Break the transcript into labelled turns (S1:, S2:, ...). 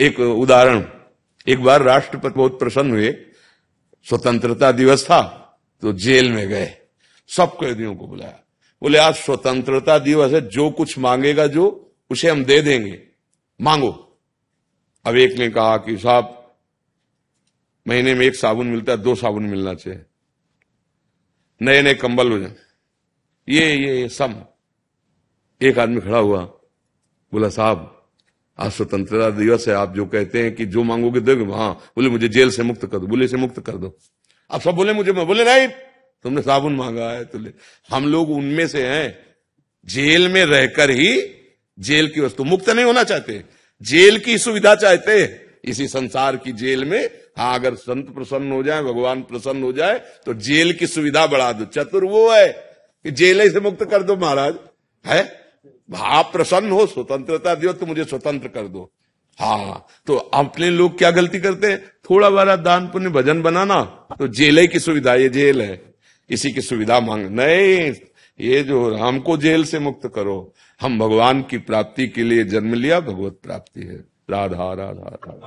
S1: एक उदाहरण एक बार राष्ट्रपति बहुत प्रसन्न हुए स्वतंत्रता दिवस था तो जेल में गए सब कैदियों को बुलाया बोले आज स्वतंत्रता दिवस है जो कुछ मांगेगा जो उसे हम दे देंगे मांगो अब एक ने कहा कि साहब महीने में एक साबुन मिलता है दो साबुन मिलना चाहिए नए नए कंबल हो जाए ये ये ये सम एक आदमी खड़ा हुआ बोला साहब आज स्वतंत्रता दिवस है आप जो कहते हैं कि जो मांगोगे दोगे हाँ बोले मुझे जेल से मुक्त कर दो बोले से मुक्त कर दो आप सब बोले मुझे बोले नहीं तुमने साबुन मांगा है तो ले हम लोग उनमें से हैं जेल में रहकर ही जेल की वस्तु मुक्त नहीं होना चाहते जेल की सुविधा चाहते इसी संसार की जेल में हाँ अगर संत प्रसन्न हो जाए भगवान प्रसन्न हो जाए तो जेल की सुविधा बढ़ा दो चतुर वो है कि जेल से मुक्त कर दो महाराज है आप प्रसन्न हो स्वतंत्रता दियो तो मुझे स्वतंत्र कर दो हाँ तो अपने लोग क्या गलती करते हैं थोड़ा बड़ा दान पुण्य भजन बनाना तो जेल की सुविधा ये जेल है इसी की सुविधा मांग नहीं ये जो हमको जेल से मुक्त करो हम भगवान की प्राप्ति के लिए जन्म लिया भगवत प्राप्ति है राधा राधा राधा